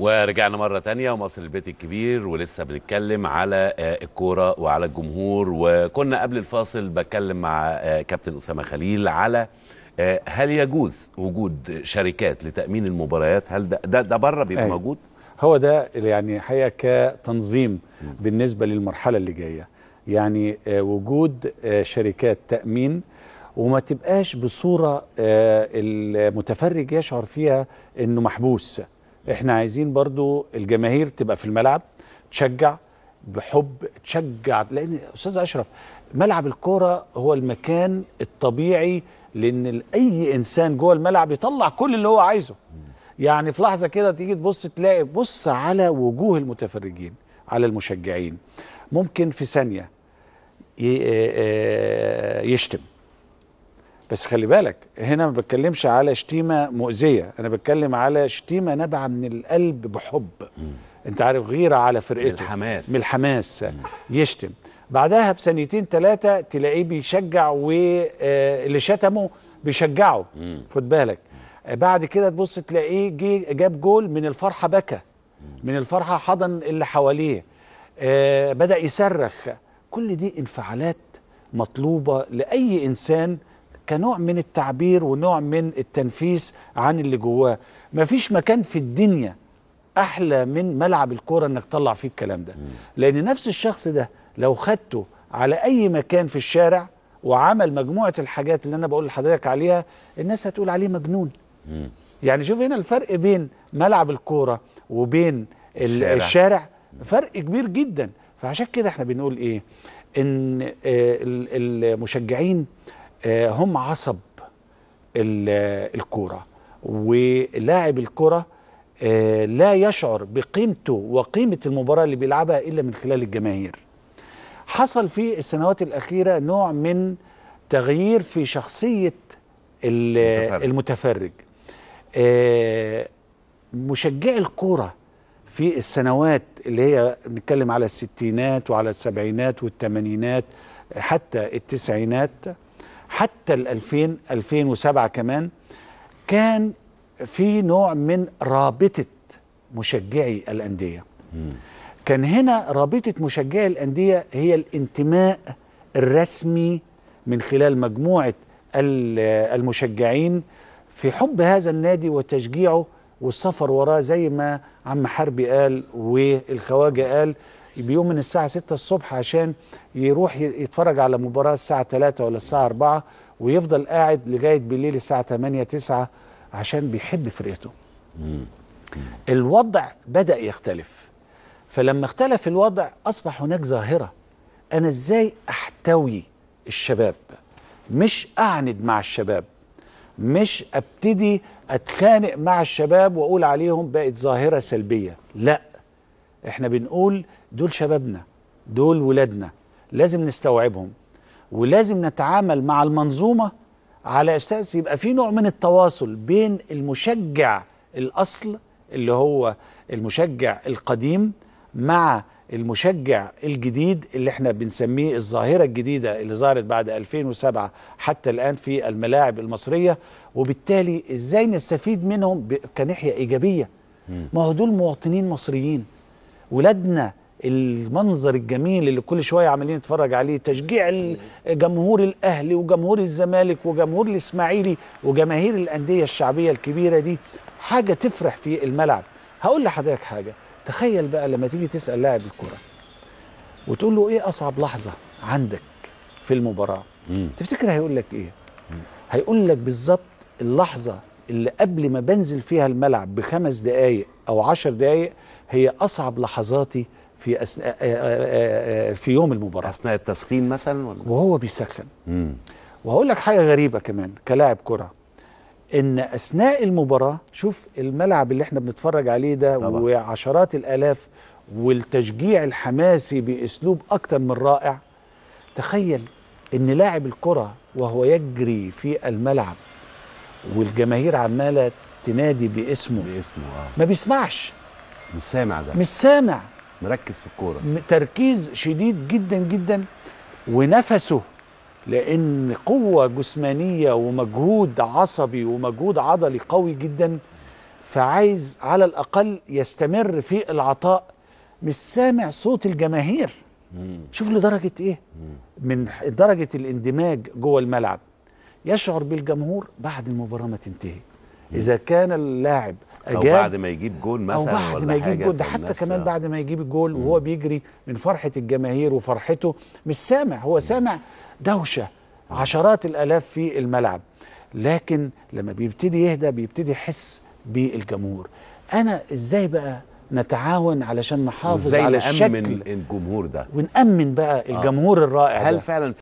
ورجعنا مرة تانية ومصر البيت الكبير ولسه بنتكلم على آه، الكورة وعلى الجمهور وكنا قبل الفاصل بتكلم مع آه، كابتن أسامة خليل على آه، هل يجوز وجود شركات لتأمين المباريات هل ده ده, ده بره بيبقى موجود؟ هو ده يعني حقيقة كتنظيم بالنسبة للمرحلة اللي جاية يعني وجود شركات تأمين وما تبقاش بصورة المتفرج يشعر فيها أنه محبوس احنا عايزين برضو الجماهير تبقى في الملعب تشجع بحب تشجع لان استاذ اشرف ملعب الكوره هو المكان الطبيعي لان اي انسان جوه الملعب يطلع كل اللي هو عايزه يعني في لحظه كده تيجي تبص تلاقي بص على وجوه المتفرجين على المشجعين ممكن في ثانيه يشتم بس خلي بالك هنا ما بتكلمش على شتيمه مؤذيه انا بتكلم على شتيمه نابعه من القلب بحب م. انت عارف غيره على فرقته من الحماس من الحماس م. يشتم بعدها بسنتين ثلاثه تلاقيه بيشجع واللي آه، شتمه بيشجعه م. خد بالك بعد كده تبص تلاقيه جي جاب جول من الفرحه بكى من الفرحه حضن اللي حواليه آه بدا يصرخ كل دي انفعالات مطلوبه لاي انسان كنوع من التعبير ونوع من التنفيس عن اللي جواه مفيش مكان في الدنيا احلى من ملعب الكوره انك تطلع فيه الكلام ده لان نفس الشخص ده لو خدته على اي مكان في الشارع وعمل مجموعه الحاجات اللي انا بقول لحضرتك عليها الناس هتقول عليه مجنون يعني شوف هنا الفرق بين ملعب الكوره وبين الشارع, الشارع فرق كبير جدا فعشان كده احنا بنقول ايه ان آه، المشجعين آه، هم عصب الكوره ولاعب الكوره آه، لا يشعر بقيمته وقيمه المباراه اللي بيلعبها الا من خلال الجماهير حصل في السنوات الاخيره نوع من تغيير في شخصيه المتفرج, المتفرج. آه، مشجعي الكوره في السنوات اللي هي بنتكلم على الستينات وعلى السبعينات والثمانينات حتى التسعينات حتى ال 2000 2007 كمان كان في نوع من رابطه مشجعي الانديه كان هنا رابطه مشجعي الانديه هي الانتماء الرسمي من خلال مجموعه المشجعين في حب هذا النادي وتشجيعه والسفر وراه زي ما عم حربي قال والخواجه قال بيوم من الساعة 6 الصبح عشان يروح يتفرج على مباراة الساعة 3 ولا الساعة 4 ويفضل قاعد لغاية بالليل الساعة 8 9 عشان بيحب فرقته الوضع بدأ يختلف فلما اختلف الوضع أصبح هناك ظاهرة أنا إزاي أحتوي الشباب مش أعند مع الشباب مش أبتدي أتخانق مع الشباب وأقول عليهم بقت ظاهرة سلبية لأ احنا بنقول دول شبابنا دول ولادنا لازم نستوعبهم ولازم نتعامل مع المنظومه على اساس يبقى في نوع من التواصل بين المشجع الاصل اللي هو المشجع القديم مع المشجع الجديد اللي احنا بنسميه الظاهره الجديده اللي ظهرت بعد 2007 حتى الان في الملاعب المصريه وبالتالي ازاي نستفيد منهم كناحيه ايجابيه ما هو دول مواطنين مصريين ولادنا المنظر الجميل اللي كل شويه عمالين نتفرج عليه تشجيع جمهور الاهلي وجمهور الزمالك وجمهور الاسماعيلي وجماهير الانديه الشعبيه الكبيره دي حاجه تفرح في الملعب هقول لحضرتك حاجه تخيل بقى لما تيجي تسال لاعب الكره وتقول له ايه اصعب لحظه عندك في المباراه مم. تفتكر هيقول لك ايه هيقول لك بالظبط اللحظه اللي قبل ما بنزل فيها الملعب بخمس دقائق او عشر دقائق هي اصعب لحظاتي في أثناء آه، آه، آه، في يوم المباراه اثناء التسخين مثلا ولا؟ وهو بيسخن وهقول لك حاجه غريبه كمان كلاعب كره ان اثناء المباراه شوف الملعب اللي احنا بنتفرج عليه ده طبعا. وعشرات الالاف والتشجيع الحماسي باسلوب اكتر من رائع تخيل ان لاعب الكره وهو يجري في الملعب والجماهير عماله تنادي باسمه باسمه آه. ما بيسمعش مش سامع ده مش سامع مركز في الكوره تركيز شديد جدا جدا ونفسه لان قوه جسمانيه ومجهود عصبي ومجهود عضلي قوي جدا فعايز على الاقل يستمر في العطاء مش سامع صوت الجماهير شوف لدرجه ايه من درجه الاندماج جوه الملعب يشعر بالجمهور بعد المباراه ما تنتهي اذا كان اللاعب أجاب او بعد ما يجيب جول مثلا او بعد ولا ما يجيب جول ده حتى كمان آه. بعد ما يجيب الجول وهو بيجري من فرحه الجماهير وفرحته مش سامع هو سامع دوشه عشرات الالاف في الملعب لكن لما بيبتدي يهدى بيبتدي يحس بالجمهور انا ازاي بقى نتعاون علشان نحافظ على الشكل الجمهور ده ونأمن بقى آه. الجمهور الرائع هل ده. فعلا